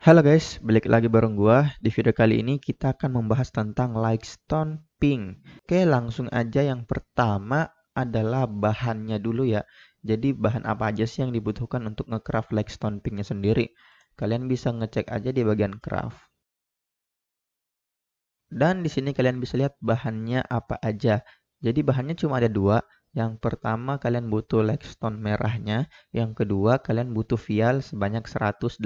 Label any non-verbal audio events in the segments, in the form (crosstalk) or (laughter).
Halo guys, balik lagi bareng gua. Di video kali ini kita akan membahas tentang Lightstone Pink. Oke, langsung aja yang pertama adalah bahannya dulu ya. Jadi bahan apa aja sih yang dibutuhkan untuk ngecraft Lightstone Pinknya sendiri? Kalian bisa ngecek aja di bagian craft. Dan di sini kalian bisa lihat bahannya apa aja. Jadi bahannya cuma ada dua. Yang pertama kalian butuh Lightstone merahnya, yang kedua kalian butuh vial sebanyak 180.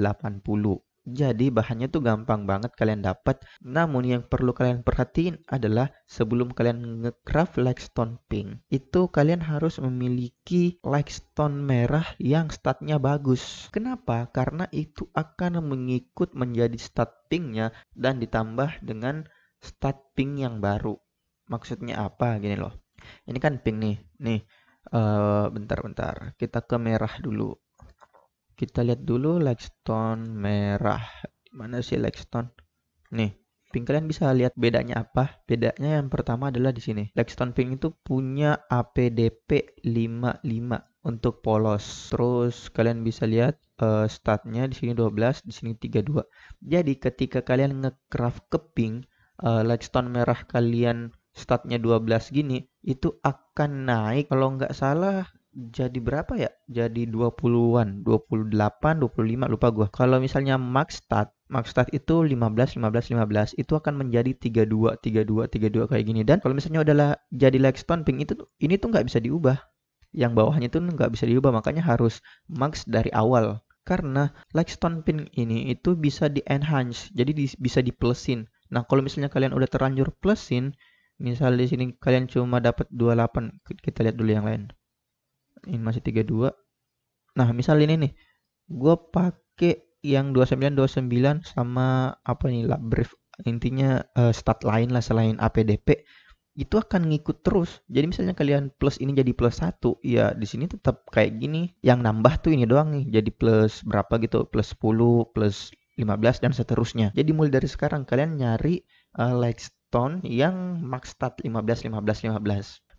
Jadi bahannya tuh gampang banget kalian dapat. Namun yang perlu kalian perhatiin adalah sebelum kalian ngecraft stone Pink, itu kalian harus memiliki stone merah yang statnya bagus. Kenapa? Karena itu akan mengikut menjadi stat pinknya dan ditambah dengan stat pink yang baru. Maksudnya apa? Gini loh. Ini kan pink nih. Nih, Uh, bentar, bentar. Kita ke merah dulu kita lihat dulu Lexton merah mana sih Lexton nih pink kalian bisa lihat bedanya apa bedanya yang pertama adalah di sini Lexton pink itu punya APDP 55 untuk polos terus kalian bisa lihat uh, statnya di sini 12 di sini 32 jadi ketika kalian ngecraft ke pink uh, eh, Lexton merah kalian statnya 12 gini itu akan naik kalau nggak salah jadi berapa ya? Jadi 20-an, 28, 25 lupa gua. Kalau misalnya max start max start itu 15 15 15 itu akan menjadi 32 32 32 kayak gini dan kalau misalnya udahlah jadi leg stomping itu ini tuh nggak bisa diubah. Yang bawahnya tuh nggak bisa diubah makanya harus max dari awal. Karena stone stomping ini itu bisa di enhance, jadi di, bisa di plusin. Nah, kalau misalnya kalian udah terlanjur plusin, misal di sini kalian cuma dapat 28, kita lihat dulu yang lain ini masih 32 nah misal ini nih gue pake yang 29 29 sama apa nih lah brief intinya uh, eh, stat lain lah selain APDP itu akan ngikut terus. Jadi misalnya kalian plus ini jadi plus satu, ya di sini tetap kayak gini. Yang nambah tuh ini doang nih, jadi plus berapa gitu, plus 10, plus 15 dan seterusnya. Jadi mulai dari sekarang kalian nyari uh, eh, stone yang max stat 15, 15, 15.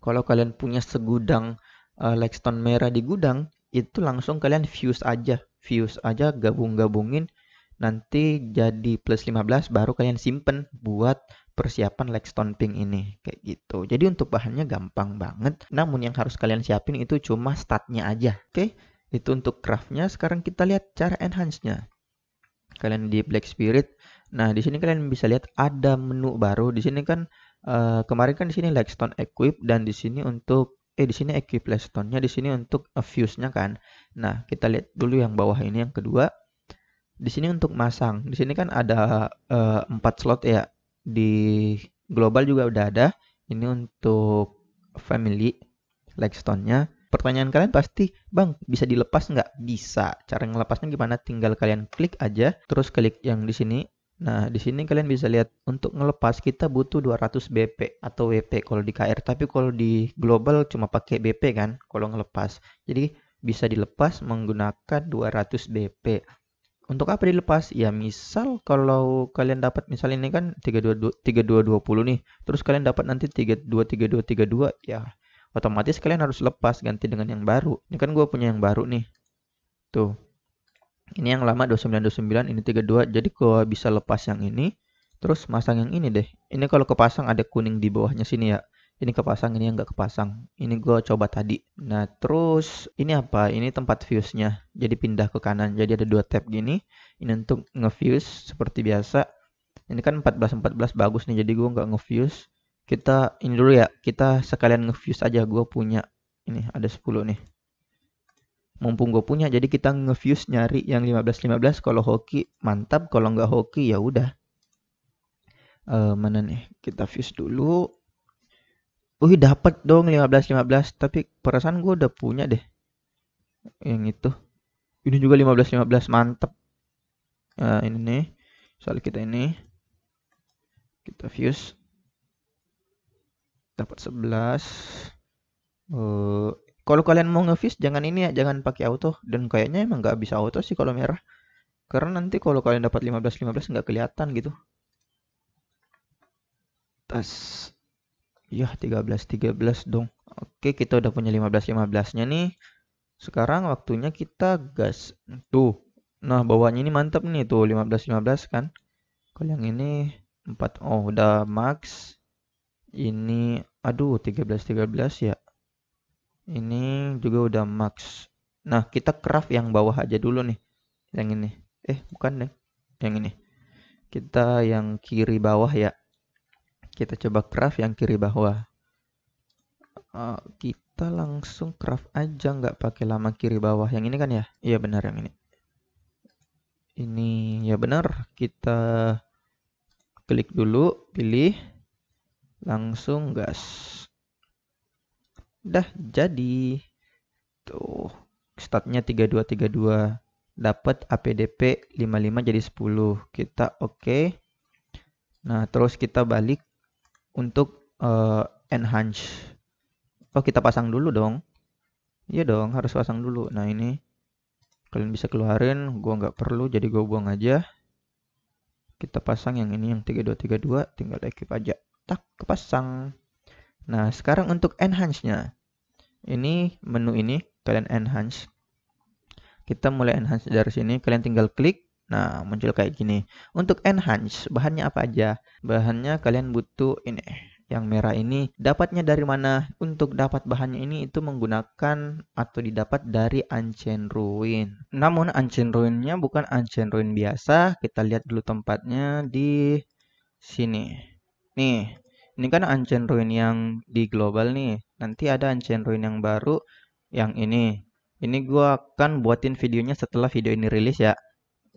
Kalau kalian punya segudang uh, Lexton merah di gudang itu langsung kalian fuse aja fuse aja gabung-gabungin nanti jadi plus 15 baru kalian simpen buat persiapan Lexton Pink ini kayak gitu jadi untuk bahannya gampang banget namun yang harus kalian siapin itu cuma statnya aja oke okay? itu untuk craftnya sekarang kita lihat cara enhance-nya kalian di Black Spirit nah di sini kalian bisa lihat ada menu baru di sini kan uh, kemarin kan di sini Lexton Equip dan di sini untuk eh di sini equiplastonnya di sini untuk fuse-nya eh, kan. Nah, kita lihat dulu yang bawah ini yang kedua. Di sini untuk masang. Di sini kan ada eh, empat 4 slot ya. Di global juga udah ada. Ini untuk family Legstone-nya. Pertanyaan kalian pasti, Bang, bisa dilepas nggak? Bisa. Cara ngelepasnya gimana? Tinggal kalian klik aja, terus klik yang di sini Nah, di sini kalian bisa lihat untuk ngelepas kita butuh 200 BP atau WP kalau di KR, tapi kalau di global cuma pakai BP kan kalau ngelepas. Jadi bisa dilepas menggunakan 200 BP. Untuk apa dilepas? Ya misal kalau kalian dapat misal ini kan 32 nih, terus kalian dapat nanti 323232 ya otomatis kalian harus lepas ganti dengan yang baru. Ini kan gue punya yang baru nih. Tuh ini yang lama 2929 ini 32 jadi gua bisa lepas yang ini terus masang yang ini deh ini kalau kepasang ada kuning di bawahnya sini ya ini kepasang ini yang nggak kepasang ini gua coba tadi nah terus ini apa ini tempat fuse nya jadi pindah ke kanan jadi ada dua tab gini ini untuk ngefuse seperti biasa ini kan 14 14 bagus nih jadi gua nggak ngefuse kita ini dulu ya kita sekalian ngefuse aja gua punya ini ada 10 nih mumpung gue punya jadi kita ngefuse nyari yang 15-15 kalau hoki mantap kalau nggak hoki ya udah uh, mana nih kita views dulu Wih dapat dong 15-15 tapi perasaan gue udah punya deh yang itu ini juga 15-15 mantap nah, ini nih soal kita ini kita views dapat 11 uh, eh, kalau kalian mau ngevis jangan ini ya, jangan pakai auto dan kayaknya emang nggak bisa auto sih kalau merah. Karena nanti kalau kalian dapat 15 15 nggak kelihatan gitu. Tas. Ya, 13 13 dong. Oke, kita udah punya 15 15-nya nih. Sekarang waktunya kita gas. Tuh. Nah, bawahnya ini mantap nih tuh 15 15 kan. Kalau yang ini 4 oh udah max. Ini aduh 13 13 ya ini juga udah max. Nah, kita craft yang bawah aja dulu nih. Yang ini. Eh, bukan deh. Yang ini. Kita yang kiri bawah ya. Kita coba craft yang kiri bawah. Uh, kita langsung craft aja nggak pakai lama kiri bawah. Yang ini kan ya? Iya benar yang ini. Ini ya benar. Kita klik dulu, pilih, langsung gas. Dah jadi. Tuh, statnya 3232. Dapat APDP 55 jadi 10. Kita oke. Okay. Nah, terus kita balik untuk uh, enhance. Oh, kita pasang dulu dong. Iya dong, harus pasang dulu. Nah, ini kalian bisa keluarin, gua nggak perlu jadi gua buang aja. Kita pasang yang ini yang 3232 tinggal equip aja. Tak kepasang. Nah, sekarang untuk enhance-nya. Ini menu ini, kalian enhance. Kita mulai enhance dari sini, kalian tinggal klik. Nah, muncul kayak gini. Untuk enhance, bahannya apa aja? Bahannya kalian butuh ini. Yang merah ini dapatnya dari mana? Untuk dapat bahannya ini itu menggunakan atau didapat dari Ancient Ruin. Namun Ancient Ruinnya bukan Ancient Ruin biasa. Kita lihat dulu tempatnya di sini. Nih, ini kan Ancient Ruin yang di global nih. Nanti ada Ancient Ruin yang baru yang ini. Ini gua akan buatin videonya setelah video ini rilis ya.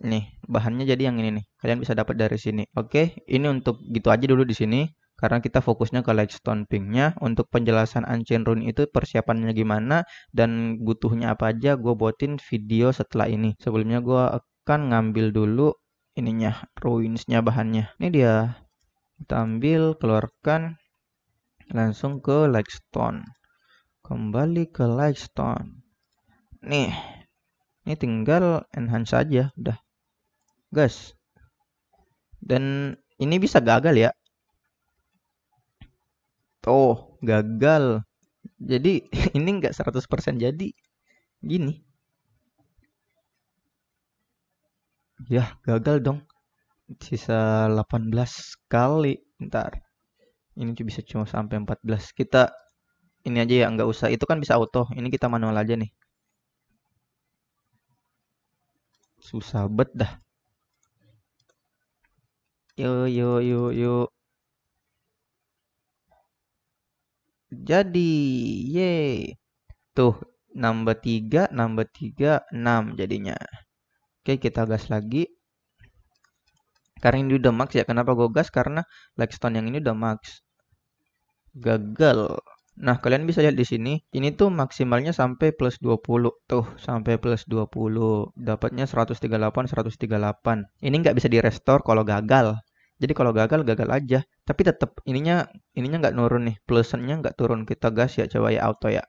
Nih, bahannya jadi yang ini nih. Kalian bisa dapat dari sini. Oke, ini untuk gitu aja dulu di sini karena kita fokusnya ke Stone Pinknya untuk penjelasan Ancient Ruin itu persiapannya gimana dan butuhnya apa aja gue buatin video setelah ini sebelumnya gue akan ngambil dulu ininya ruinsnya bahannya ini dia kita ambil keluarkan langsung ke Lightstone kembali ke Lightstone nih ini tinggal enhance saja udah guys dan ini bisa gagal ya tuh gagal jadi (laughs) ini nggak 100% jadi gini ya gagal dong sisa 18 kali ntar ini bisa cuma sampai 14 kita ini aja ya nggak usah itu kan bisa auto ini kita manual aja nih susah bet dah yo yo yo yo jadi ye tuh nambah tiga nambah tiga enam jadinya oke kita gas lagi karena ini udah max ya. Kenapa gue gas? Karena Blackstone yang ini udah max. Gagal. Nah, kalian bisa lihat di sini, ini tuh maksimalnya sampai plus 20. Tuh, sampai plus 20. Dapatnya 138, 138. Ini nggak bisa di restore kalau gagal. Jadi kalau gagal, gagal aja. Tapi tetap ininya ininya nggak nurun nih. Plusennya nggak turun. Kita gas ya, coba ya auto ya.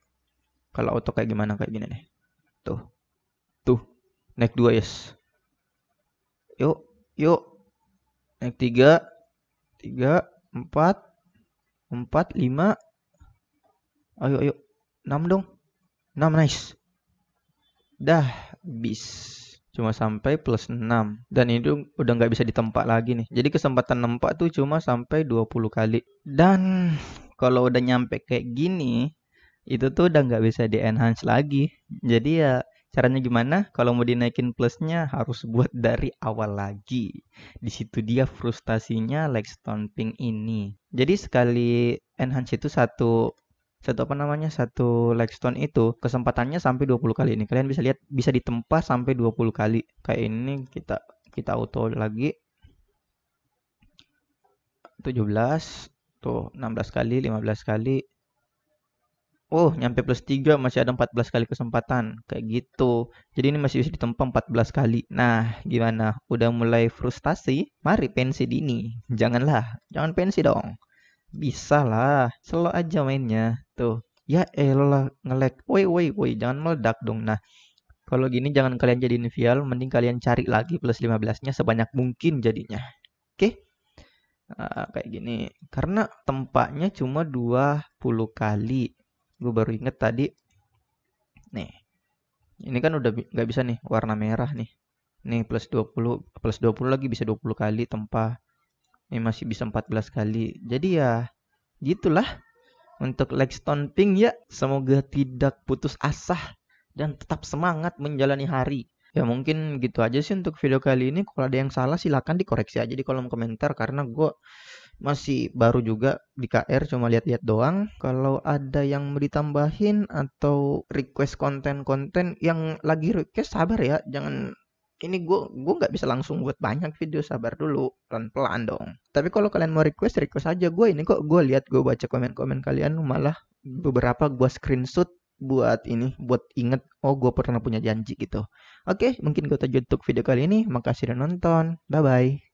Kalau auto kayak gimana? Kayak gini nih. Tuh. Tuh. Naik 2 yes. Yuk, yuk naik 3 3 4 4 5 ayo ayo 6 dong 6 nice dah bis cuma sampai plus 6 dan itu udah nggak bisa ditempat lagi nih jadi kesempatan nempak tuh cuma sampai 20 kali dan kalau udah nyampe kayak gini itu tuh udah nggak bisa di enhance lagi jadi ya Caranya gimana? Kalau mau dinaikin plusnya harus buat dari awal lagi. Di situ dia frustasinya like stomping ini. Jadi sekali enhance itu satu satu apa namanya satu like stone itu kesempatannya sampai 20 kali ini kalian bisa lihat bisa ditempa sampai 20 kali kayak ini kita kita auto lagi 17 tuh 16 kali 15 kali Oh, nyampe plus 3 masih ada 14 kali kesempatan. Kayak gitu. Jadi ini masih bisa ditempa 14 kali. Nah, gimana? Udah mulai frustasi? Mari pensi dini. Janganlah. Jangan pensi dong. Bisa lah. Slow aja mainnya. Tuh. Ya elah ngelek. Woi, woi, woi. Jangan meledak dong. Nah, kalau gini jangan kalian jadi vial. Mending kalian cari lagi plus 15-nya sebanyak mungkin jadinya. Oke? Okay? Nah, kayak gini. Karena tempatnya cuma 20 kali gue baru inget tadi nih ini kan udah nggak bisa nih warna merah nih nih plus 20 plus 20 lagi bisa 20 kali tempa ini masih bisa 14 kali jadi ya gitulah untuk Lexton Pink ya semoga tidak putus asa dan tetap semangat menjalani hari ya mungkin gitu aja sih untuk video kali ini kalau ada yang salah silahkan dikoreksi aja di kolom komentar karena gue masih baru juga di KR cuma lihat-lihat doang. Kalau ada yang mau ditambahin atau request konten-konten yang lagi request sabar ya, jangan ini gue gue nggak bisa langsung buat banyak video sabar dulu pelan pelan dong tapi kalau kalian mau request request aja gue ini kok gue lihat gue baca komen komen kalian malah beberapa gue screenshot buat ini buat inget oh gue pernah punya janji gitu oke mungkin gue tujuan untuk video kali ini makasih udah nonton bye bye